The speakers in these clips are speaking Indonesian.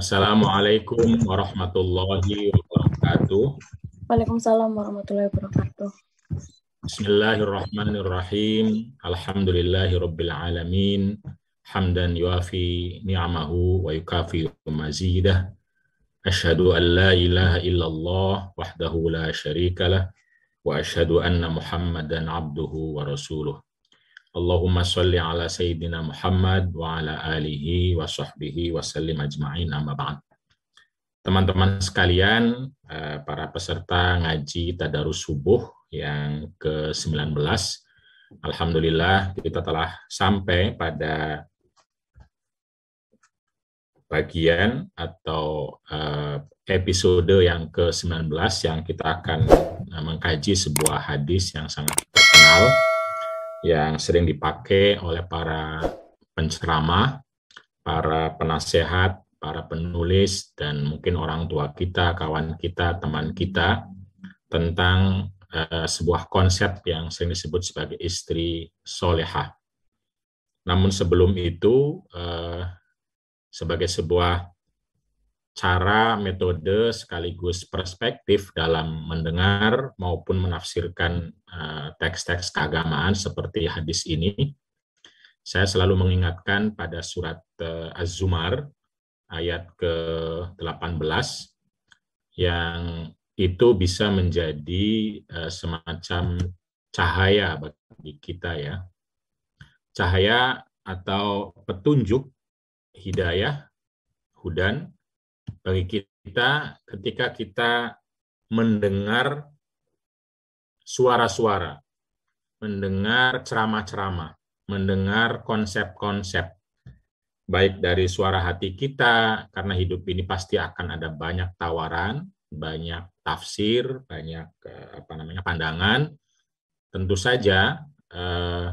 Assalamualaikum warahmatullahi wabarakatuh. Waalaikumsalam warahmatullahi wabarakatuh. Bismillahirrahmanirrahim. Alhamdulillahi Hamdan yuafi ni'amahu wa yukafi mazidah. Ashhadu an la ilaha illallah wahdahu la syarika lah. Wa ashhadu anna muhammadan abduhu wa rasuluh. Allahumma salli ala sayyidina Muhammad wa ala alihi wa sahbihi wa sallim ajma'in amma ba'd. Teman-teman sekalian, eh, para peserta ngaji tadarus subuh yang ke-19, alhamdulillah kita telah sampai pada bagian atau eh, episode yang ke-19 yang kita akan eh, mengkaji sebuah hadis yang sangat terkenal yang sering dipakai oleh para penceramah, para penasehat, para penulis, dan mungkin orang tua kita, kawan kita, teman kita tentang uh, sebuah konsep yang sering disebut sebagai istri solehah. Namun sebelum itu, uh, sebagai sebuah cara, metode, sekaligus perspektif dalam mendengar maupun menafsirkan eh, teks-teks uh, keagamaan seperti hadis ini. Saya selalu mengingatkan pada surat uh, Az-Zumar ayat ke-18 yang itu bisa menjadi uh, semacam cahaya bagi kita ya. Cahaya atau petunjuk hidayah, hudan, bagi kita ketika kita mendengar suara-suara, mendengar ceramah-ceramah, mendengar konsep-konsep, baik dari suara hati kita, karena hidup ini pasti akan ada banyak tawaran, banyak tafsir, banyak eh, apa namanya pandangan. Tentu saja eh,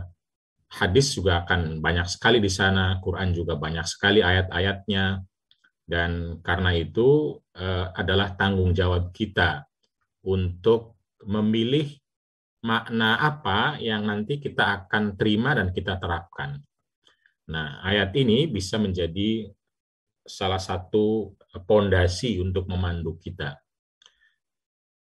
hadis juga akan banyak sekali di sana, Quran juga banyak sekali ayat-ayatnya, dan karena itu eh, adalah tanggung jawab kita untuk memilih makna apa yang nanti kita akan terima dan kita terapkan. Nah, ayat ini bisa menjadi salah satu pondasi untuk memandu kita.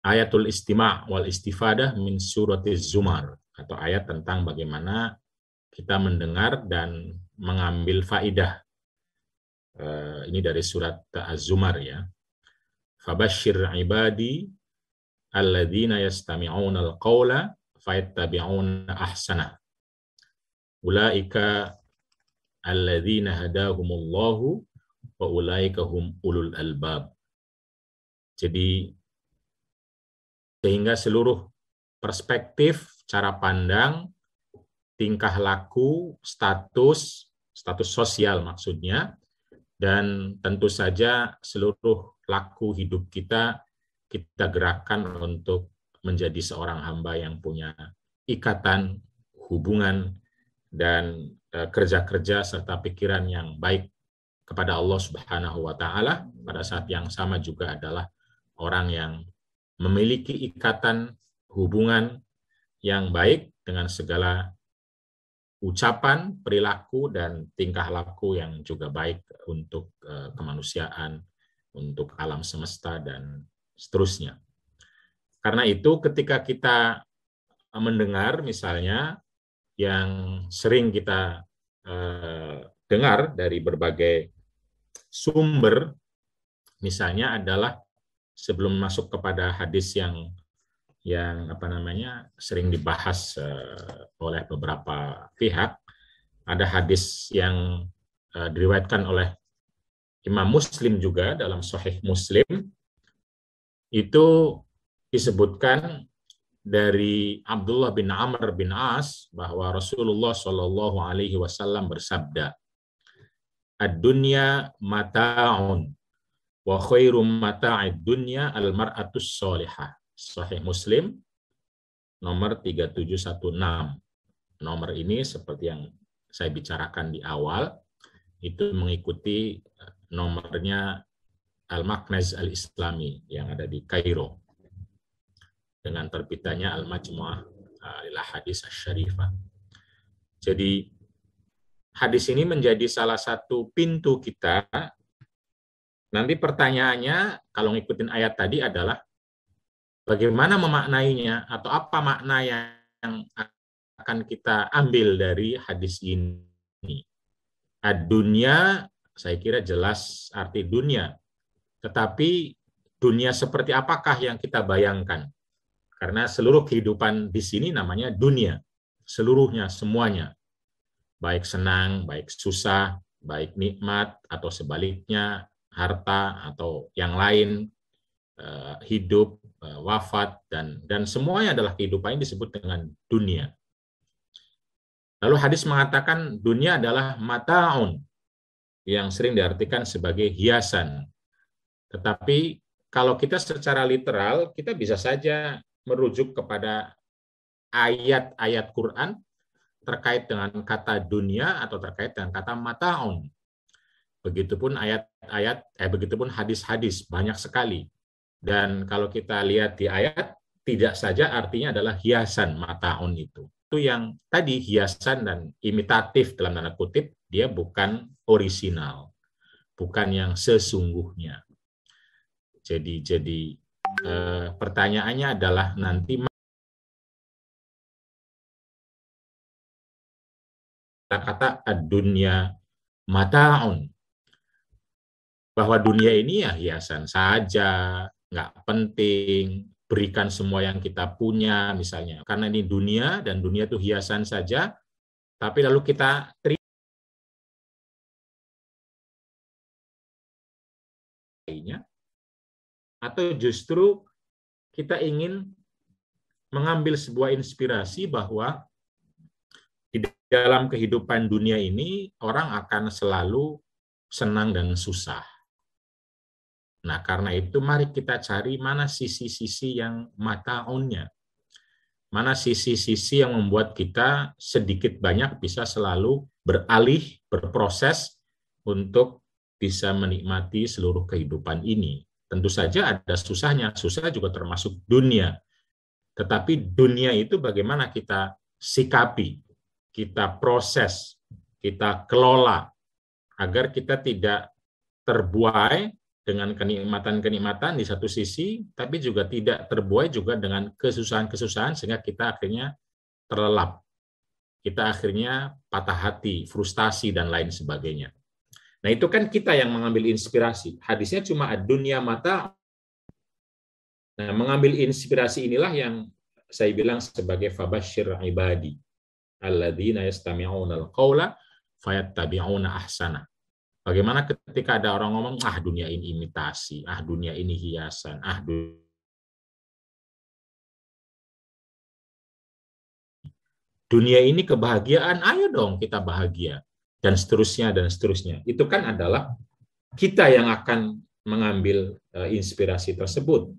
Ayatul istima' wal istifadah min surati zumar atau ayat tentang bagaimana kita mendengar dan mengambil faidah Eh, ini dari surat Az-Zumar ya. Fabashir ibadi alladzina yastami'una al-qawla fayattabi'una ahsana. Ulaika alladzina hadahumullahu wa ulaika hum ulul albab. Jadi sehingga seluruh perspektif, cara pandang, tingkah laku, status, status sosial maksudnya dan tentu saja seluruh laku hidup kita kita gerakan untuk menjadi seorang hamba yang punya ikatan, hubungan, dan eh, kerja-kerja serta pikiran yang baik kepada Allah Subhanahu wa taala pada saat yang sama juga adalah orang yang memiliki ikatan hubungan yang baik dengan segala ucapan, perilaku, dan tingkah laku yang juga baik untuk eh, kemanusiaan, untuk alam semesta, dan seterusnya. Karena itu, ketika kita mendengar, misalnya yang sering kita eh, dengar dari berbagai sumber, misalnya adalah sebelum masuk kepada hadis yang yang apa namanya sering dibahas eh, oleh beberapa pihak. Ada hadis yang eh, diriwayatkan oleh Imam Muslim juga dalam Sahih Muslim itu disebutkan dari Abdullah bin Amr bin As bahwa Rasulullah Shallallahu Alaihi Wasallam bersabda, "Ad-dunya mataun, wa khairum mata'id dunya al-mar'atus salihah Sahih Muslim nomor 3716. Nomor ini seperti yang saya bicarakan di awal itu mengikuti eh, nomornya Al-Maknaz Al-Islami yang ada di Kairo dengan terbitannya Al-Majmu'ah eh, lil Hadis Asy-Syarifah. Jadi hadis ini menjadi salah satu pintu kita. Nanti pertanyaannya kalau ngikutin ayat tadi adalah bagaimana memaknainya atau apa makna yang akan kita ambil dari hadis ini. Dunia, saya kira jelas arti dunia. Tetapi dunia seperti apakah yang kita bayangkan? Karena seluruh kehidupan di sini namanya dunia. Seluruhnya, semuanya. Baik senang, baik susah, baik nikmat, atau sebaliknya, harta, atau yang lain, eh, hidup, Eh, wafat dan dan semuanya adalah kehidupan yang disebut dengan dunia. Lalu hadis mengatakan dunia adalah mataun yang sering diartikan sebagai hiasan. Tetapi kalau kita secara literal kita bisa saja merujuk kepada ayat-ayat Quran terkait dengan kata dunia atau terkait dengan kata mataun. Begitupun ayat-ayat eh begitupun hadis-hadis banyak sekali dan kalau kita lihat di ayat, tidak saja artinya adalah hiasan mata on itu. Itu yang tadi hiasan dan imitatif dalam tanda kutip, dia bukan orisinal, bukan yang sesungguhnya. Jadi jadi eh, pertanyaannya adalah nanti kata kata dunia mataun bahwa dunia ini ya hiasan saja, nggak penting, berikan semua yang kita punya misalnya. Karena ini dunia dan dunia itu hiasan saja, tapi lalu kita terima atau justru kita ingin mengambil sebuah inspirasi bahwa di dalam kehidupan dunia ini orang akan selalu senang dan susah Nah, karena itu mari kita cari mana sisi-sisi yang mata onnya Mana sisi-sisi yang membuat kita sedikit banyak bisa selalu beralih, berproses untuk bisa menikmati seluruh kehidupan ini. Tentu saja ada susahnya, susah juga termasuk dunia. Tetapi dunia itu bagaimana kita sikapi, kita proses, kita kelola, agar kita tidak terbuai dengan kenikmatan-kenikmatan di satu sisi, tapi juga tidak terbuai juga dengan kesusahan-kesusahan sehingga kita akhirnya terlelap. Kita akhirnya patah hati, frustasi, dan lain sebagainya. Nah itu kan kita yang mengambil inspirasi. Hadisnya cuma dunia mata. Nah mengambil inspirasi inilah yang saya bilang sebagai fabashir ibadi. Alladzina yastami'una al-qawla fayattabi'una ahsana. Bagaimana ketika ada orang ngomong, ah dunia ini imitasi, ah dunia ini hiasan, ah dunia ini kebahagiaan, ayo dong kita bahagia dan seterusnya dan seterusnya. Itu kan adalah kita yang akan mengambil eh, inspirasi tersebut.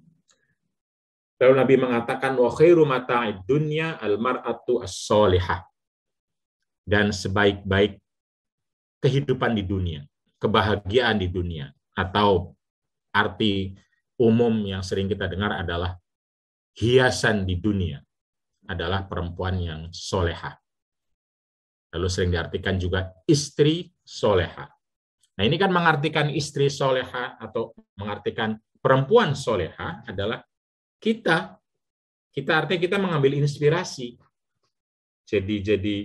Lalu Nabi mengatakan wa khairu mata'id dunya al-mar'atu as salihah Dan sebaik-baik kehidupan di dunia kebahagiaan di dunia atau arti umum yang sering kita dengar adalah hiasan di dunia adalah perempuan yang soleha. Lalu sering diartikan juga istri soleha. Nah ini kan mengartikan istri soleha atau mengartikan perempuan soleha adalah kita. Kita artinya kita mengambil inspirasi. Jadi jadi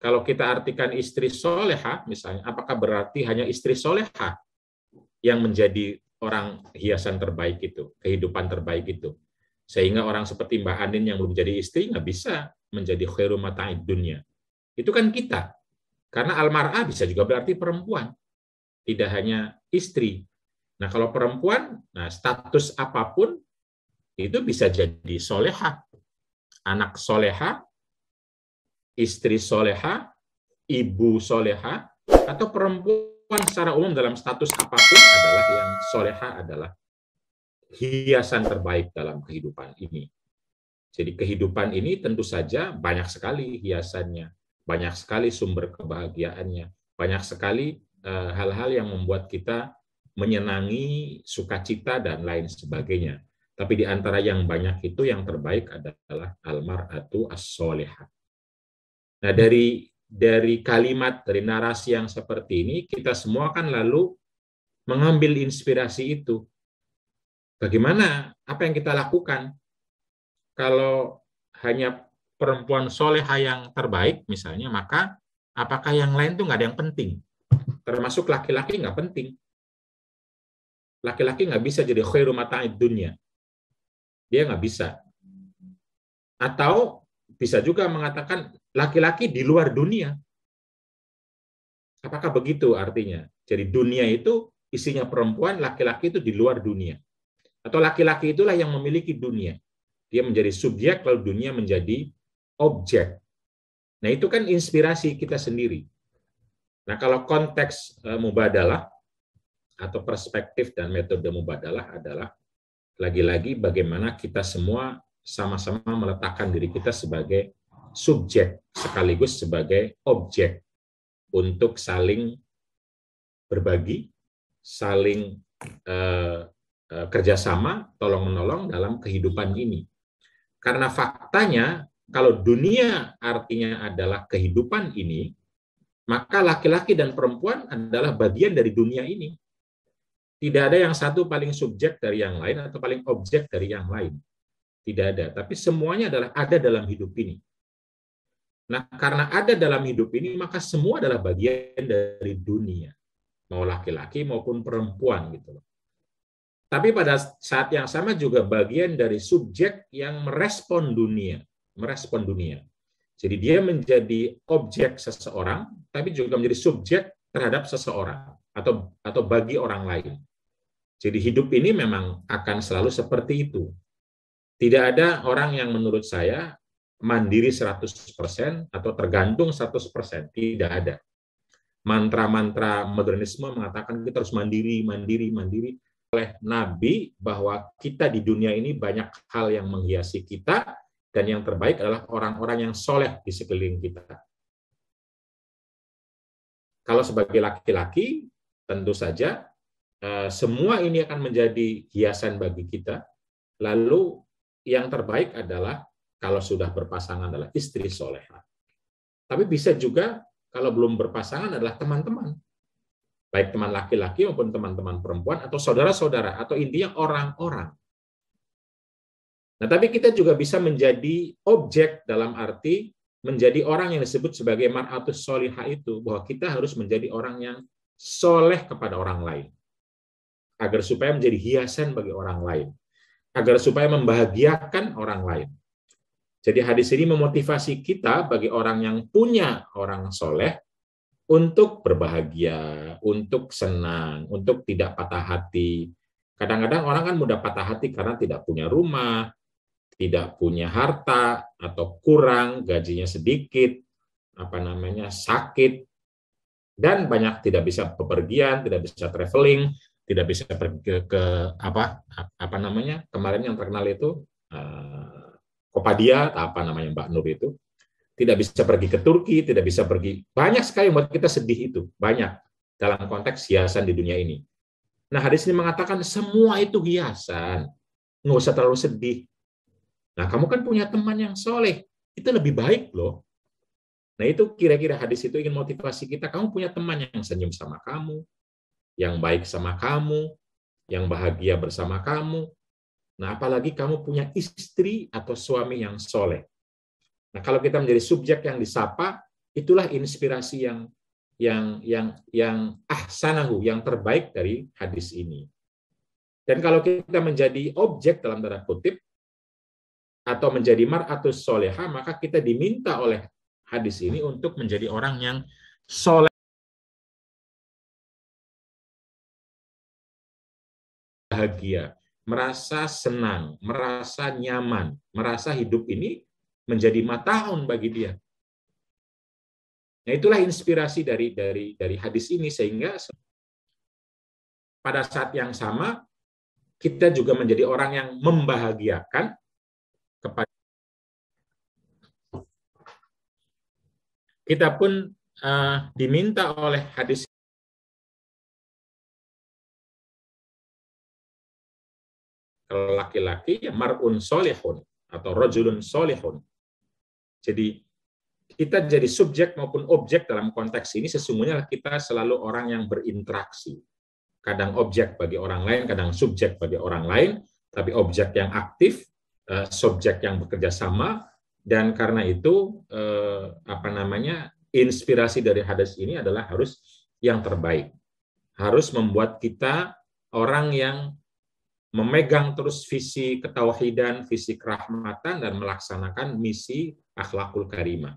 kalau kita artikan istri soleha, misalnya, apakah berarti hanya istri soleha yang menjadi orang hiasan terbaik itu, kehidupan terbaik itu? Sehingga orang seperti Mbak Anin yang belum jadi istri nggak bisa menjadi khairu mata'id dunia. Itu kan kita. Karena almar'ah bisa juga berarti perempuan. Tidak hanya istri. Nah kalau perempuan, nah status apapun itu bisa jadi soleha. Anak soleha istri soleha, ibu soleha, atau perempuan secara umum dalam status apapun adalah yang soleha adalah hiasan terbaik dalam kehidupan ini. Jadi kehidupan ini tentu saja banyak sekali hiasannya, banyak sekali sumber kebahagiaannya, banyak sekali hal eh, hal-hal yang membuat kita menyenangi, sukacita dan lain sebagainya. Tapi di antara yang banyak itu yang terbaik adalah atau as-solihah. Nah, dari dari kalimat dari narasi yang seperti ini kita semua kan lalu mengambil inspirasi itu. Bagaimana apa yang kita lakukan? Kalau hanya perempuan soleha yang terbaik misalnya, maka apakah yang lain tuh nggak ada yang penting? Termasuk laki-laki nggak penting. Laki-laki nggak bisa jadi khairu mata'id dunia. Dia nggak bisa. Atau bisa juga mengatakan laki-laki di luar dunia. Apakah begitu artinya? Jadi dunia itu isinya perempuan, laki-laki itu di luar dunia. Atau laki-laki itulah yang memiliki dunia. Dia menjadi subjek, lalu dunia menjadi objek. Nah itu kan inspirasi kita sendiri. Nah kalau konteks eh, mubadalah atau perspektif dan metode mubadalah adalah lagi-lagi bagaimana kita semua sama-sama meletakkan diri kita sebagai subjek sekaligus sebagai objek untuk saling berbagi, saling uh, uh, kerjasama, tolong menolong dalam kehidupan ini. Karena faktanya kalau dunia artinya adalah kehidupan ini, maka laki-laki dan perempuan adalah bagian dari dunia ini. Tidak ada yang satu paling subjek dari yang lain atau paling objek dari yang lain. Tidak ada. Tapi semuanya adalah ada dalam hidup ini. Nah, karena ada dalam hidup ini, maka semua adalah bagian dari dunia, mau laki-laki maupun perempuan gitu loh. Tapi pada saat yang sama juga bagian dari subjek yang merespon dunia, merespon dunia. Jadi dia menjadi objek seseorang, tapi juga menjadi subjek terhadap seseorang atau atau bagi orang lain. Jadi hidup ini memang akan selalu seperti itu. Tidak ada orang yang menurut saya mandiri 100% atau tergantung 100%, tidak ada. Mantra-mantra modernisme mengatakan kita harus mandiri, mandiri, mandiri oleh Nabi bahwa kita di dunia ini banyak hal yang menghiasi kita dan yang terbaik adalah orang-orang yang soleh di sekeliling kita. Kalau sebagai laki-laki, tentu saja eh, semua ini akan menjadi hiasan bagi kita. Lalu yang terbaik adalah kalau sudah berpasangan adalah istri soleha. Tapi bisa juga kalau belum berpasangan adalah teman-teman. Baik teman laki-laki maupun teman-teman perempuan atau saudara-saudara atau intinya orang-orang. Nah, tapi kita juga bisa menjadi objek dalam arti menjadi orang yang disebut sebagai mar'atus soliha itu bahwa kita harus menjadi orang yang soleh kepada orang lain agar supaya menjadi hiasan bagi orang lain agar supaya membahagiakan orang lain jadi hadis ini memotivasi kita bagi orang yang punya orang soleh untuk berbahagia, untuk senang, untuk tidak patah hati. Kadang-kadang orang kan mudah patah hati karena tidak punya rumah, tidak punya harta, atau kurang gajinya sedikit, apa namanya sakit, dan banyak tidak bisa bepergian, tidak bisa traveling, tidak bisa pergi ke, ke apa apa namanya kemarin yang terkenal itu eh, Kopadia, apa namanya Mbak Nur itu, tidak bisa pergi ke Turki, tidak bisa pergi. Banyak sekali yang buat kita sedih itu, banyak dalam konteks hiasan di dunia ini. Nah, hadis ini mengatakan semua itu hiasan. Nggak usah terlalu sedih. Nah, kamu kan punya teman yang soleh. Itu lebih baik loh. Nah, itu kira-kira hadis itu ingin motivasi kita. Kamu punya teman yang senyum sama kamu, yang baik sama kamu, yang bahagia bersama kamu, Nah, apalagi kamu punya istri atau suami yang soleh. Nah, kalau kita menjadi subjek yang disapa, itulah inspirasi yang yang yang yang ahsanahu, yang terbaik dari hadis ini. Dan kalau kita menjadi objek dalam tanda kutip atau menjadi mar atau soleha, maka kita diminta oleh hadis ini untuk menjadi orang yang soleh bahagia merasa senang, merasa nyaman, merasa hidup ini menjadi matahun bagi dia. Nah, itulah inspirasi dari dari dari hadis ini sehingga pada saat yang sama kita juga menjadi orang yang membahagiakan kepada kita pun uh, diminta oleh hadis Kalau laki-laki ya mar'un solihun atau rojulun solihun. Jadi kita jadi subjek maupun objek dalam konteks ini sesungguhnya kita selalu orang yang berinteraksi. Kadang objek bagi orang lain, kadang subjek bagi orang lain, tapi objek yang aktif, eh, subjek yang bekerja sama, dan karena itu eh, apa namanya inspirasi dari hadis ini adalah harus yang terbaik, harus membuat kita orang yang memegang terus visi ketauhidan, visi kerahmatan, dan melaksanakan misi akhlakul karimah.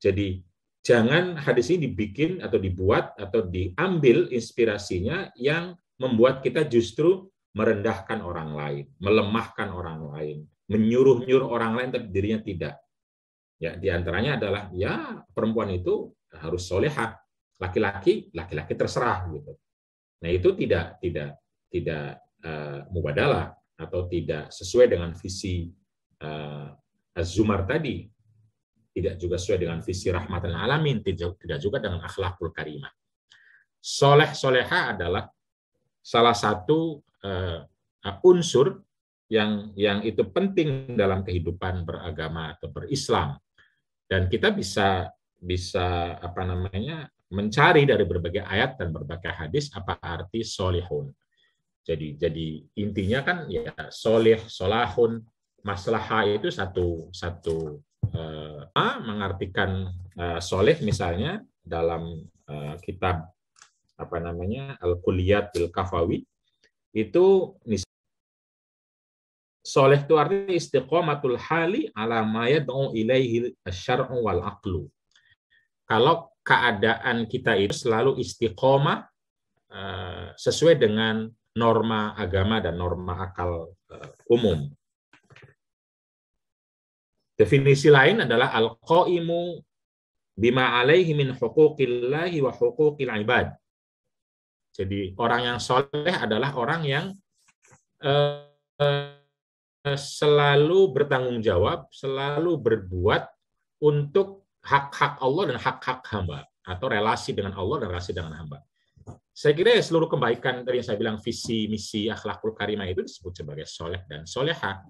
Jadi jangan hadis ini dibikin atau dibuat atau diambil inspirasinya yang membuat kita justru merendahkan orang lain, melemahkan orang lain, menyuruh-nyuruh orang lain tapi dirinya tidak. Ya, di antaranya adalah ya perempuan itu harus solehah, laki-laki laki-laki terserah gitu. Nah, itu tidak tidak tidak Eh, mubadalah atau tidak sesuai dengan visi uh, eh, zumar tadi, tidak juga sesuai dengan visi rahmatan alamin, tidak, tidak juga dengan akhlakul karimah. Soleh soleha adalah salah satu eh, unsur yang yang itu penting dalam kehidupan beragama atau berislam dan kita bisa bisa apa namanya mencari dari berbagai ayat dan berbagai hadis apa arti solihun jadi jadi intinya kan ya soleh, solahun, maslaha itu satu satu eh, A mengartikan eh, soleh misalnya dalam eh, kitab apa namanya Al-Kuliyat bil Kafawi itu misalnya, soleh itu artinya istiqomatul hali ala mayad'u ilaihi syar'u wal aqlu. Kalau keadaan kita itu selalu istiqomah eh, sesuai dengan norma agama dan norma akal eh, umum. Definisi lain adalah al-qaimu bima alaihi min huquqillahi wa huquqil ibad. Jadi orang yang soleh adalah orang yang eh, selalu bertanggung jawab, selalu berbuat untuk hak-hak Allah dan hak-hak hamba atau relasi dengan Allah dan relasi dengan hamba. Saya kira seluruh kebaikan tadi yang saya bilang visi, misi, akhlakul karimah itu disebut sebagai soleh dan soleha.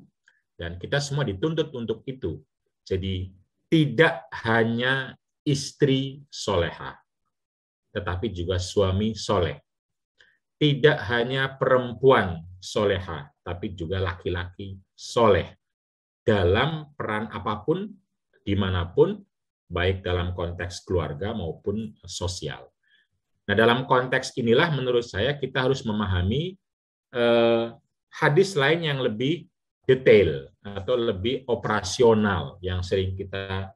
Dan kita semua dituntut untuk itu. Jadi tidak hanya istri soleha, tetapi juga suami soleh. Tidak hanya perempuan soleha, tapi juga laki-laki soleh. Dalam peran apapun, dimanapun, baik dalam konteks keluarga maupun sosial. Nah, dalam konteks inilah menurut saya kita harus memahami eh, hadis lain yang lebih detail atau lebih operasional yang sering kita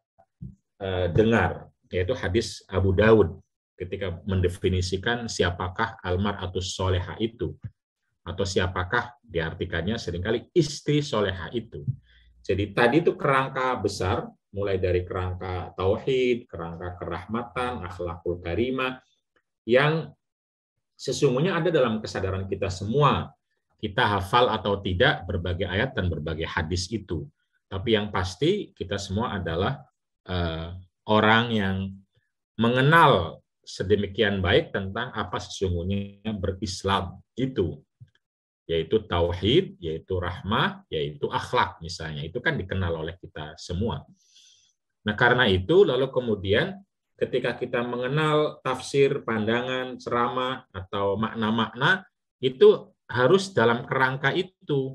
eh, dengar, yaitu hadis Abu Daud ketika mendefinisikan siapakah almar atau soleha itu atau siapakah diartikannya seringkali istri soleha itu. Jadi tadi itu kerangka besar, mulai dari kerangka tauhid, kerangka kerahmatan, akhlakul karimah, yang sesungguhnya ada dalam kesadaran kita semua. Kita hafal atau tidak berbagai ayat dan berbagai hadis itu. Tapi yang pasti kita semua adalah uh, orang yang mengenal sedemikian baik tentang apa sesungguhnya berislam itu yaitu tauhid, yaitu rahmah, yaitu akhlak misalnya. Itu kan dikenal oleh kita semua. Nah, karena itu lalu kemudian ketika kita mengenal tafsir, pandangan, ceramah, atau makna-makna, itu harus dalam kerangka itu.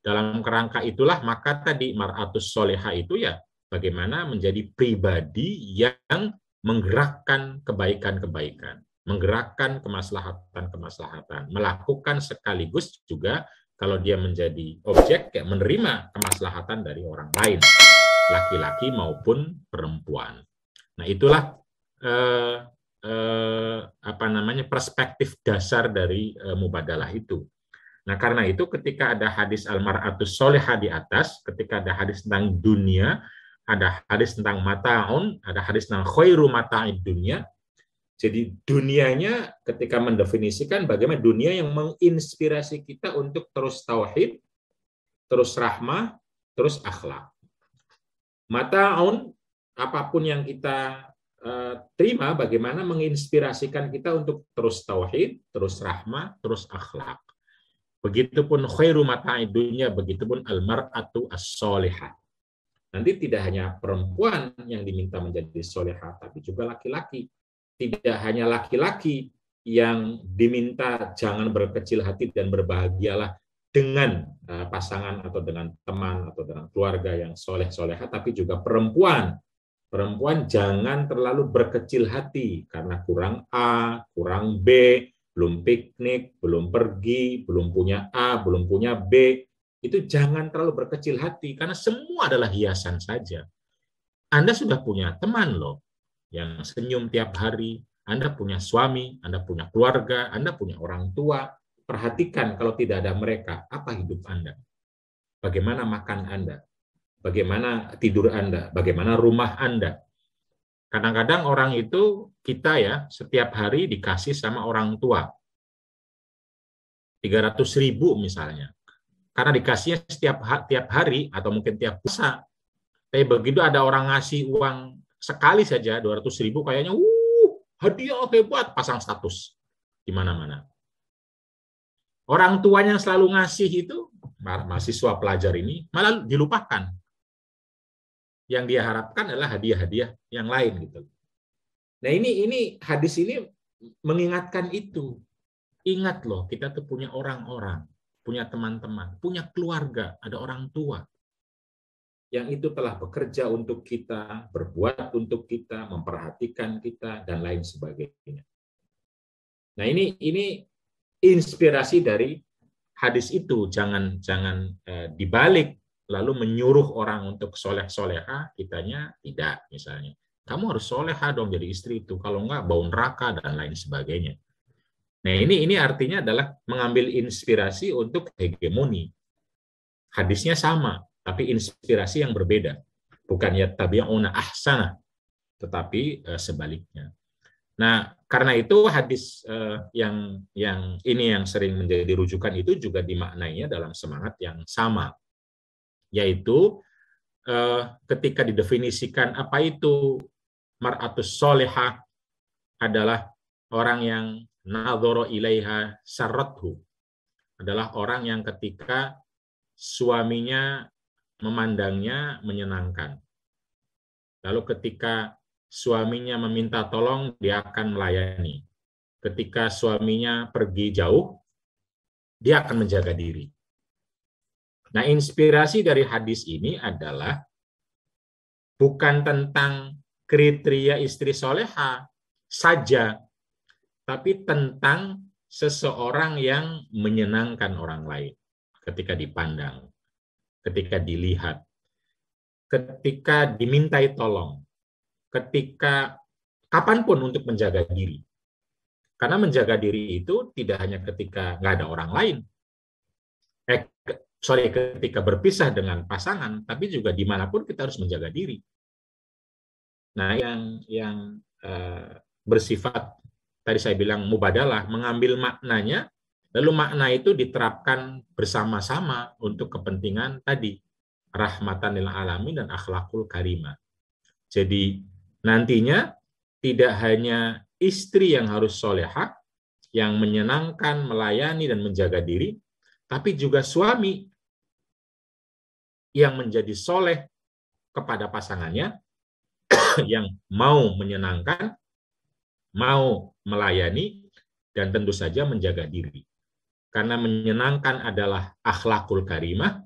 Dalam kerangka itulah maka tadi mar'atus soleha itu ya bagaimana menjadi pribadi yang menggerakkan kebaikan-kebaikan, menggerakkan kemaslahatan-kemaslahatan, melakukan sekaligus juga kalau dia menjadi objek kayak menerima kemaslahatan dari orang lain, laki-laki maupun perempuan. Nah, itulah eh, eh, apa namanya perspektif dasar dari eh, mubadalah itu. Nah, karena itu ketika ada hadis almaratus solehah di atas, ketika ada hadis tentang dunia, ada hadis tentang mataun, ada hadis tentang khairu mata'id dunia. Jadi dunianya ketika mendefinisikan bagaimana dunia yang menginspirasi kita untuk terus tauhid, terus rahmah, terus akhlak. Mataun apapun yang kita eh, terima bagaimana menginspirasikan kita untuk terus tauhid, terus rahmah, terus akhlak. Begitupun khairu mata'i dunia, begitupun almar'atu as-solihah. Nanti tidak hanya perempuan yang diminta menjadi solehah, tapi juga laki-laki. Tidak hanya laki-laki yang diminta jangan berkecil hati dan berbahagialah dengan eh, pasangan atau dengan teman atau dengan keluarga yang soleh-soleha, tapi juga perempuan Perempuan jangan terlalu berkecil hati karena kurang A, kurang B, belum piknik, belum pergi, belum punya A, belum punya B. Itu jangan terlalu berkecil hati karena semua adalah hiasan saja. Anda sudah punya teman loh yang senyum tiap hari, Anda punya suami, Anda punya keluarga, Anda punya orang tua. Perhatikan kalau tidak ada mereka, apa hidup Anda? Bagaimana makan Anda? bagaimana tidur Anda, bagaimana rumah Anda. Kadang-kadang orang itu kita ya setiap hari dikasih sama orang tua. 300 ribu misalnya. Karena dikasihnya setiap tiap hari atau mungkin tiap puasa. Tapi begitu ada orang ngasih uang sekali saja 200 ribu kayaknya uh hadiah hebat pasang status di mana-mana. Orang tuanya selalu ngasih itu mahasiswa pelajar ini malah dilupakan yang dia harapkan adalah hadiah-hadiah yang lain gitu. Nah ini ini hadis ini mengingatkan itu. Ingat loh, kita tuh punya orang-orang, punya teman-teman, punya keluarga, ada orang tua. Yang itu telah bekerja untuk kita, berbuat untuk kita, memperhatikan kita, dan lain sebagainya. Nah ini ini inspirasi dari hadis itu jangan jangan eh, dibalik lalu menyuruh orang untuk soleh-soleha, kitanya tidak misalnya. Kamu harus soleha dong jadi istri itu, kalau enggak bau neraka dan lain sebagainya. Nah ini ini artinya adalah mengambil inspirasi untuk hegemoni. Hadisnya sama, tapi inspirasi yang berbeda. Bukan ya tabi'una ahsana, tetapi eh, sebaliknya. Nah, karena itu hadis eh, yang yang ini yang sering menjadi rujukan itu juga dimaknainya dalam semangat yang sama yaitu eh, ketika didefinisikan apa itu mar'atus solehah adalah orang yang nadhoro ilaiha sarathu adalah orang yang ketika suaminya memandangnya menyenangkan. Lalu ketika suaminya meminta tolong, dia akan melayani. Ketika suaminya pergi jauh, dia akan menjaga diri. Nah, inspirasi dari hadis ini adalah bukan tentang kriteria istri soleha saja, tapi tentang seseorang yang menyenangkan orang lain ketika dipandang, ketika dilihat, ketika dimintai tolong, ketika kapanpun untuk menjaga diri. Karena menjaga diri itu tidak hanya ketika nggak ada orang lain, sorry ketika berpisah dengan pasangan, tapi juga dimanapun kita harus menjaga diri. Nah, yang yang uh, bersifat tadi saya bilang mubadalah mengambil maknanya, lalu makna itu diterapkan bersama-sama untuk kepentingan tadi rahmatan lil alamin dan akhlakul karimah. Jadi nantinya tidak hanya istri yang harus solehah, yang menyenangkan, melayani, dan menjaga diri, tapi juga suami yang menjadi soleh kepada pasangannya, yang mau menyenangkan, mau melayani, dan tentu saja menjaga diri. Karena menyenangkan adalah akhlakul karimah,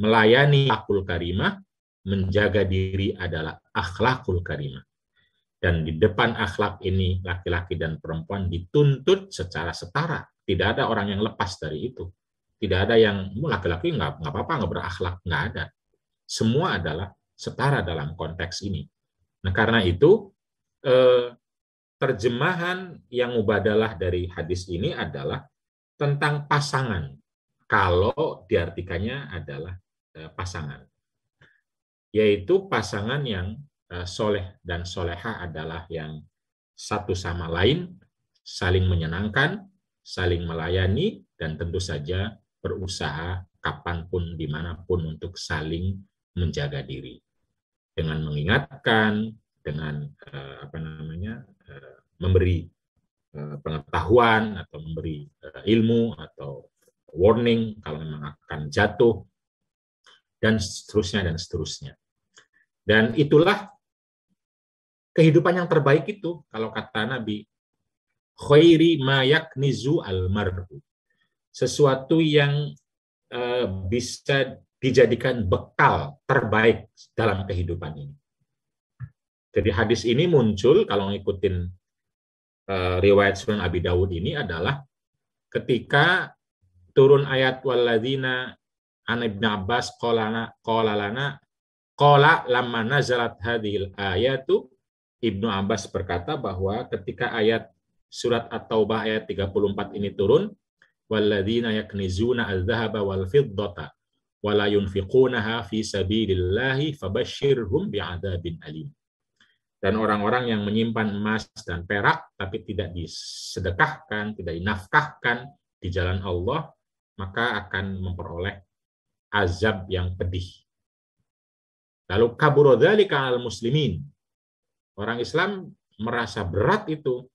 melayani akhlakul karimah, menjaga diri adalah akhlakul karimah. Dan di depan akhlak ini laki-laki dan perempuan dituntut secara setara. Tidak ada orang yang lepas dari itu. Tidak ada yang laki-laki nggak nggak apa-apa nggak berakhlak nggak ada. Semua adalah setara dalam konteks ini. Nah karena itu eh, terjemahan yang mubadalah dari hadis ini adalah tentang pasangan. Kalau diartikannya adalah eh, pasangan, yaitu pasangan yang eh, soleh dan soleha adalah yang satu sama lain saling menyenangkan, saling melayani, dan tentu saja berusaha kapanpun, dimanapun untuk saling menjaga diri. Dengan mengingatkan, dengan eh, apa namanya eh, memberi eh, pengetahuan atau memberi eh, ilmu atau warning kalau memang akan jatuh dan seterusnya dan seterusnya. Dan itulah kehidupan yang terbaik itu kalau kata Nabi khairi ma yaknizu al sesuatu yang uh, bisa dijadikan bekal terbaik dalam kehidupan ini. Jadi hadis ini muncul kalau ngikutin uh, riwayat Sunan Abi Dawud ini adalah ketika turun ayat waladina an ibn Abbas qolana qolalana qola lamma nazalat hadhil ayatu Ibnu Abbas berkata bahwa ketika ayat surat At-Taubah ayat 34 ini turun walladzina يَكْنِزُونَ adh وَالْفِضَّةَ وَلَا fiddata فِي سَبِيلِ اللَّهِ fi بِعَذَابٍ أَلِيمٍ. Dan orang-orang yang menyimpan emas dan perak tapi tidak disedekahkan, tidak dinafkahkan di jalan Allah, maka akan memperoleh azab yang pedih. Lalu kaburodzalika al muslimin. Orang Islam merasa berat itu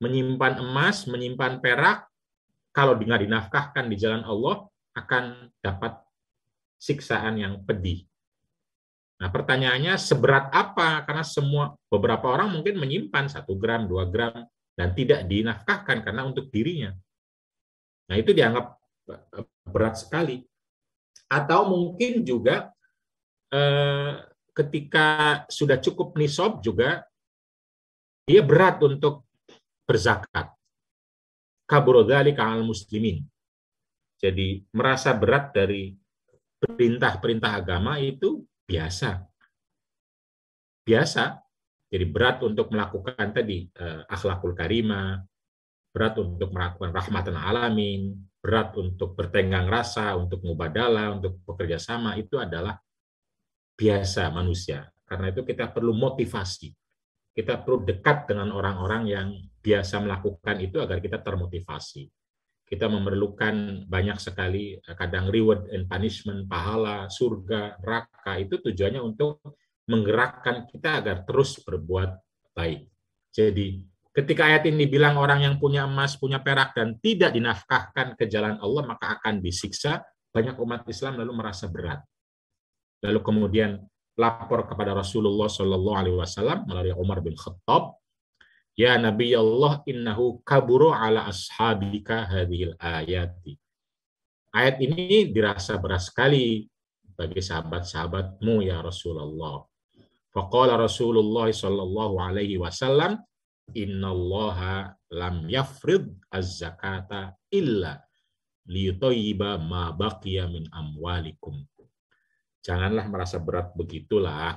menyimpan emas, menyimpan perak kalau dengar dinafkahkan di jalan Allah akan dapat siksaan yang pedih. Nah, pertanyaannya seberat apa? Karena semua beberapa orang mungkin menyimpan 1 gram, 2 gram dan tidak dinafkahkan karena untuk dirinya. Nah, itu dianggap eh, berat sekali. Atau mungkin juga eh, ketika sudah cukup nisab juga dia berat untuk berzakat kabur dzalika al muslimin. Jadi merasa berat dari perintah-perintah agama itu biasa. Biasa. Jadi berat untuk melakukan tadi eh, akhlakul karimah, berat untuk melakukan rahmatan alamin, berat untuk bertenggang rasa, untuk mubadalah, untuk bekerja sama itu adalah biasa manusia. Karena itu kita perlu motivasi kita perlu dekat dengan orang-orang yang biasa melakukan itu agar kita termotivasi. Kita memerlukan banyak sekali eh, kadang reward and punishment, pahala, surga, neraka itu tujuannya untuk menggerakkan kita agar terus berbuat baik. Jadi ketika ayat ini bilang orang yang punya emas, punya perak dan tidak dinafkahkan ke jalan Allah maka akan disiksa, banyak umat Islam lalu merasa berat. Lalu kemudian lapor kepada Rasulullah Shallallahu Alaihi Wasallam melalui Umar bin Khattab, ya Nabi Allah innahu kaburo ala ashabika hadhil ayati. Ayat ini dirasa berat sekali bagi sahabat-sahabatmu ya Rasulullah. Faqala Rasulullah sallallahu alaihi wasallam, "Innallaha lam yafrid az-zakata illa liyutayyiba ma baqiya min amwalikum." Janganlah merasa berat begitulah.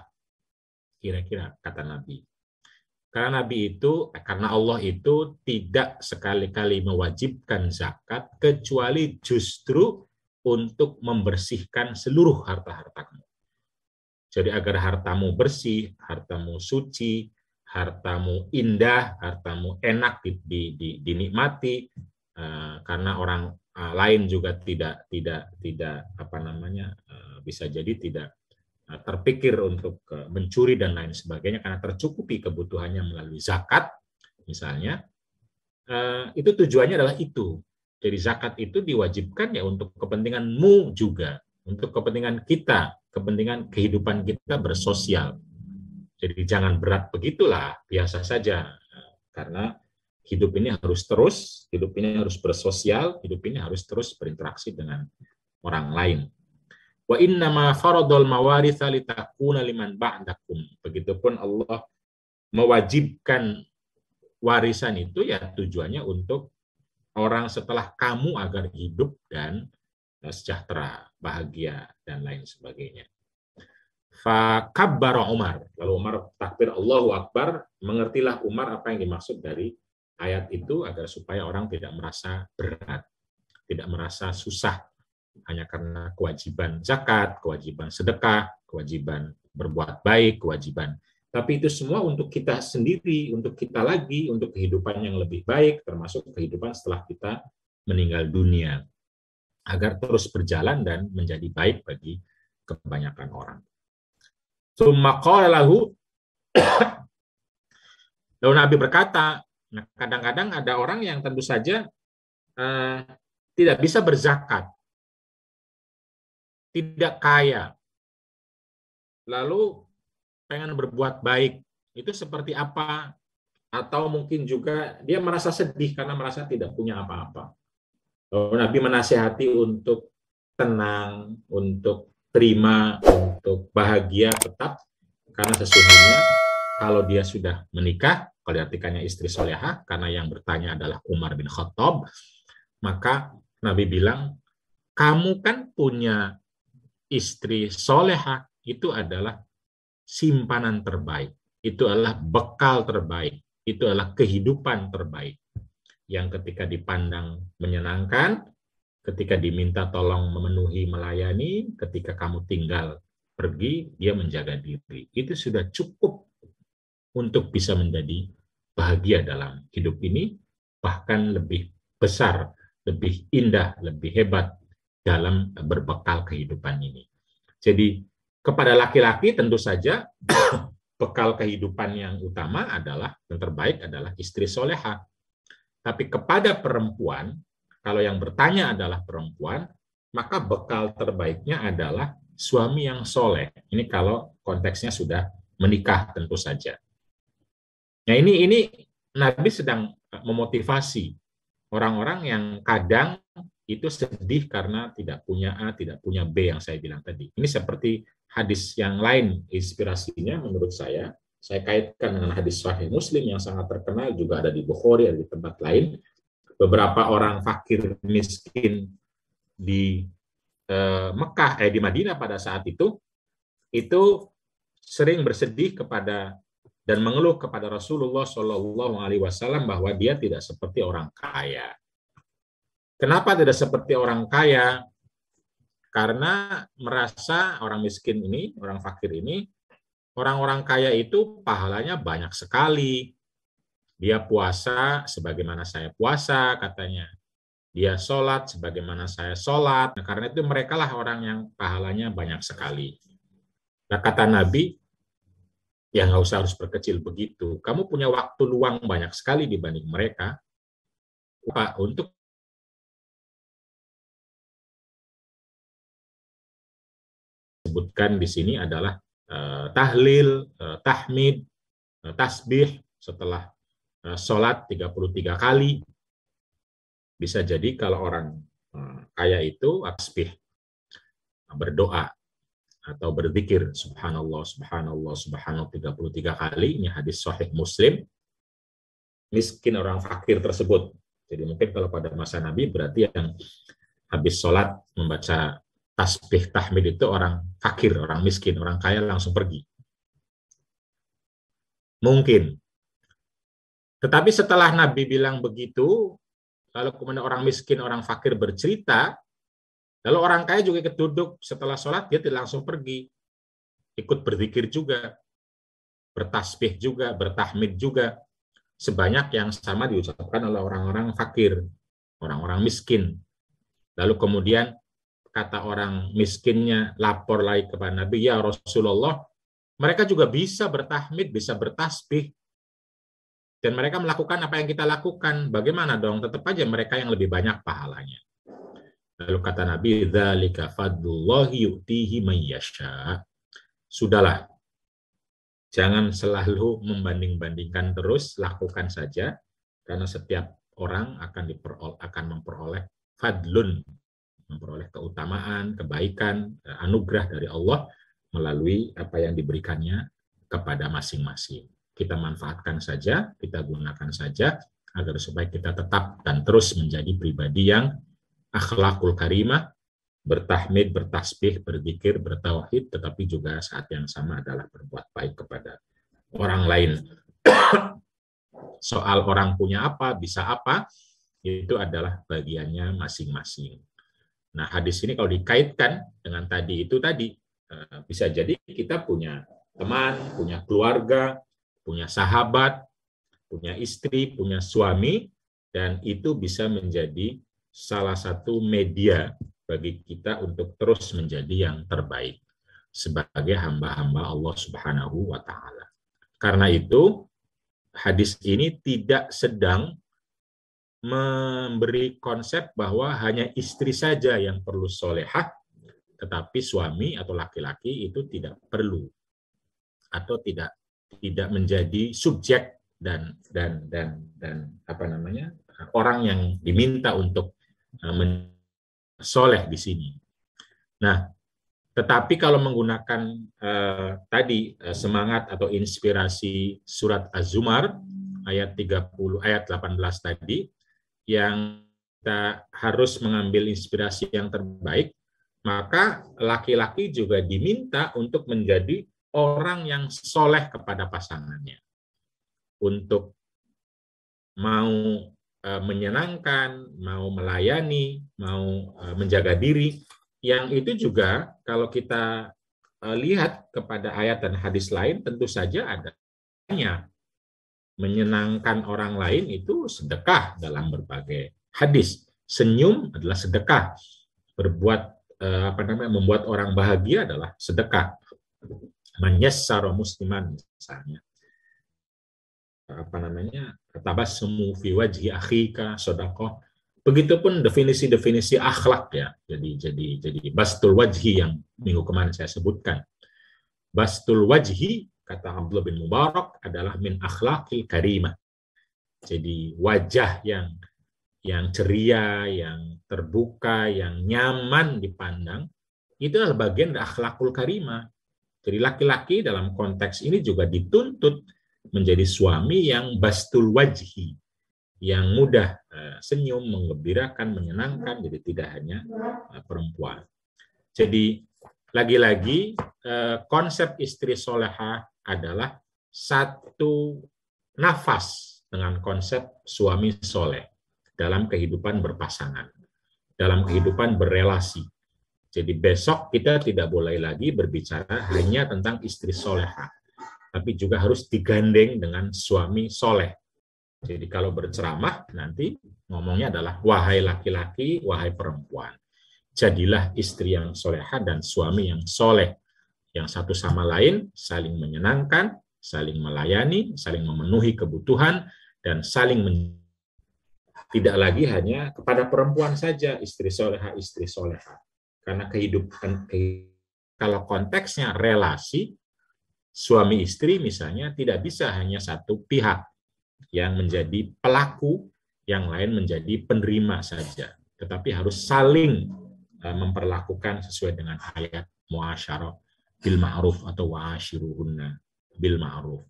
Kira-kira kata Nabi. Karena Nabi itu, eh, karena Allah itu tidak sekali-kali mewajibkan zakat, kecuali justru untuk membersihkan seluruh harta-hartamu. Jadi agar hartamu bersih, hartamu suci, hartamu indah, hartamu enak di, di, di, dinikmati, eh, karena orang uh, lain juga tidak tidak tidak apa namanya uh, bisa jadi tidak uh, terpikir untuk uh, mencuri dan lain sebagainya karena tercukupi kebutuhannya melalui zakat misalnya uh, itu tujuannya adalah itu jadi zakat itu diwajibkan ya untuk kepentinganmu juga untuk kepentingan kita kepentingan kehidupan kita bersosial jadi jangan berat begitulah biasa saja karena hidup ini harus terus, hidup ini harus bersosial, hidup ini harus terus berinteraksi dengan orang lain. Wa inna ma faradul mawaritha litakuna liman ba'dakum. Begitupun Allah mewajibkan warisan itu ya tujuannya untuk orang setelah kamu agar hidup dan sejahtera, bahagia dan lain sebagainya. Fakabbara Umar. Lalu Umar takbir Allahu Akbar, mengertilah Umar apa yang dimaksud dari ayat itu agar supaya orang tidak merasa berat, tidak merasa susah hanya karena kewajiban zakat, kewajiban sedekah, kewajiban berbuat baik, kewajiban. Tapi itu semua untuk kita sendiri, untuk kita lagi, untuk kehidupan yang lebih baik, termasuk kehidupan setelah kita meninggal dunia. Agar terus berjalan dan menjadi baik bagi kebanyakan orang. Lalu Nabi berkata, Nah, kadang-kadang ada orang yang tentu saja eh, tidak bisa berzakat, tidak kaya, lalu pengen berbuat baik. Itu seperti apa? Atau mungkin juga dia merasa sedih karena merasa tidak punya apa-apa. Nabi menasehati untuk tenang, untuk terima, untuk bahagia tetap, karena sesungguhnya kalau dia sudah menikah, kalau diartikannya istri solehah, karena yang bertanya adalah Umar bin Khattab, maka Nabi bilang, kamu kan punya istri solehah, itu adalah simpanan terbaik, itu adalah bekal terbaik, itu adalah kehidupan terbaik. Yang ketika dipandang menyenangkan, ketika diminta tolong memenuhi melayani, ketika kamu tinggal pergi, dia menjaga diri. Itu sudah cukup untuk bisa menjadi bahagia dalam hidup ini, bahkan lebih besar, lebih indah, lebih hebat dalam berbekal kehidupan ini. Jadi kepada laki-laki tentu saja bekal kehidupan yang utama adalah yang terbaik adalah istri soleha. Tapi kepada perempuan, kalau yang bertanya adalah perempuan, maka bekal terbaiknya adalah suami yang soleh. Ini kalau konteksnya sudah menikah tentu saja. Nah ini ini Nabi sedang eh, memotivasi orang-orang yang kadang itu sedih karena tidak punya A, tidak punya B yang saya bilang tadi. Ini seperti hadis yang lain inspirasinya menurut saya. Saya kaitkan dengan hadis Sahih Muslim yang sangat terkenal juga ada di Bukhari ada di tempat lain. Beberapa orang fakir miskin di eh, Mekah eh di Madinah pada saat itu itu sering bersedih kepada dan mengeluh kepada Rasulullah Shallallahu Alaihi Wasallam bahwa dia tidak seperti orang kaya. Kenapa tidak seperti orang kaya? Karena merasa orang miskin ini, orang fakir ini, orang-orang kaya itu pahalanya banyak sekali. Dia puasa sebagaimana saya puasa, katanya. Dia sholat sebagaimana saya sholat. Nah, karena itu merekalah orang yang pahalanya banyak sekali. Nah, kata Nabi, ya nggak usah harus berkecil begitu. Kamu punya waktu luang banyak sekali dibanding mereka. Pak, untuk sebutkan di sini adalah eh, tahlil, eh, tahmid, eh, tasbih setelah eh, tiga sholat 33 kali. Bisa jadi kalau orang eh, kaya itu eh, tasbih, berdoa atau berzikir subhanallah subhanallah subhanallah 33 kali ini hadis sahih Muslim miskin orang fakir tersebut. Jadi mungkin kalau pada masa Nabi berarti yang habis sholat membaca tasbih tahmid itu orang fakir, orang miskin, orang kaya langsung pergi. Mungkin. Tetapi setelah Nabi bilang begitu, lalu kemudian orang miskin, orang fakir bercerita, Lalu orang kaya juga ikut setelah sholat dia tidak langsung pergi, ikut berzikir juga, bertasbih juga, bertahmid juga sebanyak yang sama diucapkan oleh orang-orang fakir, orang-orang miskin. Lalu kemudian kata orang miskinnya lapor lagi kepada Nabi, ya Rasulullah, mereka juga bisa bertahmid, bisa bertasbih, dan mereka melakukan apa yang kita lakukan. Bagaimana dong? Tetap aja mereka yang lebih banyak pahalanya. Lalu kata Nabi, "Dzalika fadlullahi yu'tihi may yasha." Sudahlah. Jangan selalu membanding-bandingkan terus, lakukan saja karena setiap orang akan diperol akan memperoleh fadlun, memperoleh keutamaan, kebaikan, anugerah dari Allah melalui apa yang diberikannya kepada masing-masing. Kita manfaatkan saja, kita gunakan saja agar supaya kita tetap dan terus menjadi pribadi yang akhlakul karimah, bertahmid, bertasbih, berzikir, bertauhid, tetapi juga saat yang sama adalah berbuat baik kepada orang lain. Soal orang punya apa, bisa apa, itu adalah bagiannya masing-masing. Nah, hadis ini kalau dikaitkan dengan tadi itu tadi, eh, bisa jadi kita punya teman, punya keluarga, punya sahabat, punya istri, punya suami, dan itu bisa menjadi salah satu media bagi kita untuk terus menjadi yang terbaik sebagai hamba-hamba Allah Subhanahu wa taala. Karena itu hadis ini tidak sedang memberi konsep bahwa hanya istri saja yang perlu solehah, tetapi suami atau laki-laki itu tidak perlu atau tidak tidak menjadi subjek dan dan dan dan apa namanya orang yang diminta untuk soleh di sini. Nah, tetapi kalau menggunakan eh, tadi eh, semangat atau inspirasi surat Az-Zumar ayat 30 ayat 18 tadi yang kita harus mengambil inspirasi yang terbaik, maka laki-laki juga diminta untuk menjadi orang yang soleh kepada pasangannya. Untuk mau Eh, menyenangkan, mau melayani, mau eh, menjaga diri, yang itu juga kalau kita eh, lihat kepada ayat dan hadis lain tentu saja ada banyak menyenangkan orang lain itu sedekah dalam berbagai hadis. Senyum adalah sedekah. Berbuat apa namanya membuat orang bahagia adalah sedekah. menyesal musliman misalnya apa namanya semu fi wajhi akhika sodakoh begitupun definisi-definisi akhlak ya jadi jadi jadi bastul wajhi yang minggu kemarin saya sebutkan bastul wajhi kata Abdullah bin Mubarak adalah min akhlakil karimah jadi wajah yang yang ceria yang terbuka yang nyaman dipandang itu adalah bagian dari akhlakul karimah jadi laki-laki dalam konteks ini juga dituntut menjadi suami yang bastul wajhi, yang mudah eh, senyum, mengembirakan, menyenangkan, jadi tidak hanya eh, perempuan. Jadi lagi-lagi eh, konsep istri soleha adalah satu nafas dengan konsep suami soleh dalam kehidupan berpasangan, dalam kehidupan berrelasi. Jadi besok kita tidak boleh lagi berbicara hanya tentang istri soleha, tapi juga harus digandeng dengan suami soleh. Jadi kalau berceramah nanti ngomongnya adalah wahai laki-laki, wahai perempuan, jadilah istri yang soleha dan suami yang soleh, yang satu sama lain saling menyenangkan, saling melayani, saling memenuhi kebutuhan, dan saling men tidak lagi hanya kepada perempuan saja istri soleha, istri soleha. Karena kehidupan, kehidupan kalau konteksnya relasi suami istri misalnya tidak bisa hanya satu pihak yang menjadi pelaku, yang lain menjadi penerima saja, tetapi harus saling eh, memperlakukan sesuai dengan ayat muasyarah bil ma'ruf atau wa'ashiruhunna bil ma'ruf.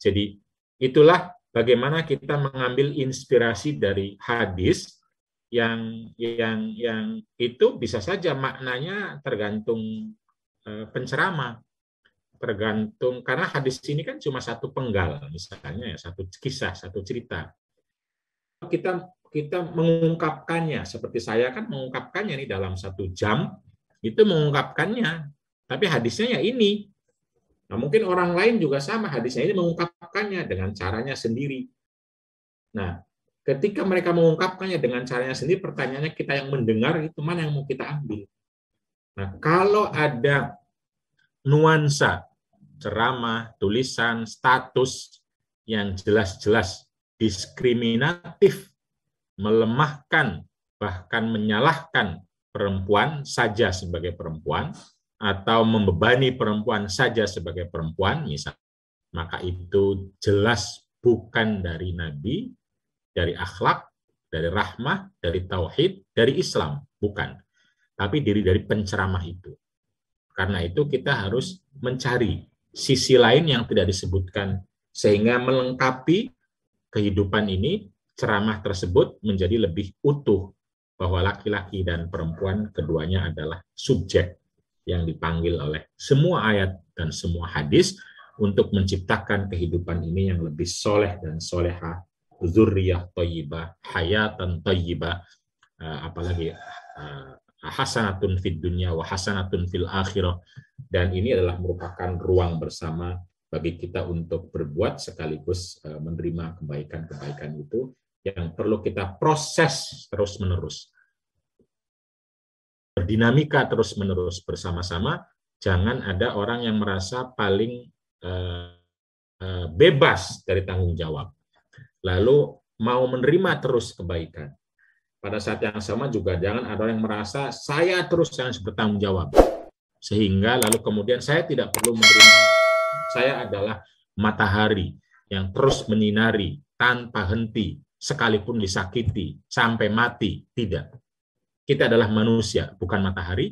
Jadi itulah bagaimana kita mengambil inspirasi dari hadis yang yang yang itu bisa saja maknanya tergantung eh, penceramah tergantung karena hadis ini kan cuma satu penggal misalnya ya, satu kisah satu cerita kita kita mengungkapkannya seperti saya kan mengungkapkannya nih dalam satu jam itu mengungkapkannya tapi hadisnya ya ini nah mungkin orang lain juga sama hadisnya ini mengungkapkannya dengan caranya sendiri nah ketika mereka mengungkapkannya dengan caranya sendiri pertanyaannya kita yang mendengar itu mana yang mau kita ambil nah kalau ada nuansa ceramah, tulisan, status yang jelas-jelas diskriminatif, melemahkan, bahkan menyalahkan perempuan saja sebagai perempuan, atau membebani perempuan saja sebagai perempuan, misalnya, maka itu jelas bukan dari Nabi, dari akhlak, dari rahmah, dari tauhid, dari Islam, bukan. Tapi diri dari penceramah itu. Karena itu kita harus mencari sisi lain yang tidak disebutkan sehingga melengkapi kehidupan ini ceramah tersebut menjadi lebih utuh bahwa laki-laki dan perempuan keduanya adalah subjek yang dipanggil oleh semua ayat dan semua hadis untuk menciptakan kehidupan ini yang lebih soleh dan soleha, zurriyah toyibah, hayatan toyibah, eh, apalagi eh, hasanatun fid dunya wa hasanatun fil akhirah dan ini adalah merupakan ruang bersama bagi kita untuk berbuat sekaligus e, menerima kebaikan-kebaikan itu yang perlu kita proses terus-menerus. Berdinamika terus-menerus bersama-sama, jangan ada orang yang merasa paling e, e, bebas dari tanggung jawab. Lalu mau menerima terus kebaikan, pada saat yang sama juga jangan ada yang merasa saya terus yang bertanggung jawab. Sehingga lalu kemudian saya tidak perlu menerima saya adalah matahari yang terus menyinari tanpa henti sekalipun disakiti sampai mati, tidak. Kita adalah manusia, bukan matahari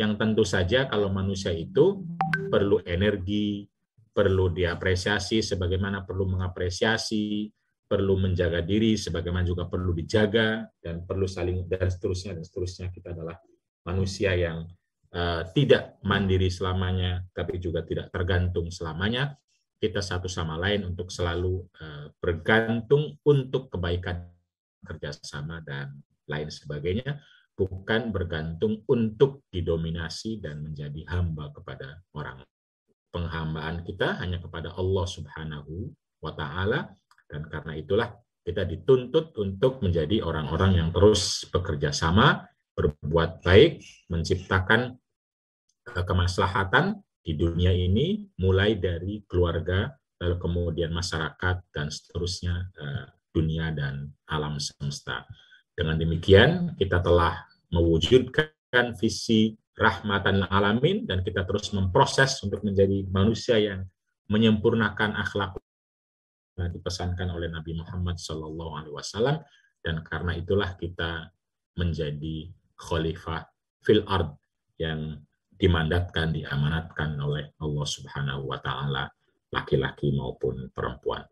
yang tentu saja kalau manusia itu perlu energi, perlu diapresiasi sebagaimana perlu mengapresiasi, perlu menjaga diri sebagaimana juga perlu dijaga dan perlu saling dan seterusnya dan seterusnya kita adalah manusia yang uh, tidak mandiri selamanya tapi juga tidak tergantung selamanya kita satu sama lain untuk selalu uh, bergantung untuk kebaikan kerjasama dan lain sebagainya bukan bergantung untuk didominasi dan menjadi hamba kepada orang penghambaan kita hanya kepada Allah Subhanahu wa taala dan karena itulah kita dituntut untuk menjadi orang-orang yang terus bekerja sama, berbuat baik, menciptakan eh, kemaslahatan di dunia ini, mulai dari keluarga, lalu kemudian masyarakat, dan seterusnya eh, dunia dan alam semesta. Dengan demikian, kita telah mewujudkan visi rahmatan alamin dan kita terus memproses untuk menjadi manusia yang menyempurnakan akhlak dipesankan oleh Nabi Muhammad Shallallahu Alaihi Wasallam dan karena itulah kita menjadi khalifah fil ard yang dimandatkan diamanatkan oleh Allah Subhanahu wa taala laki-laki maupun perempuan.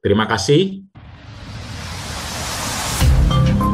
Terima kasih.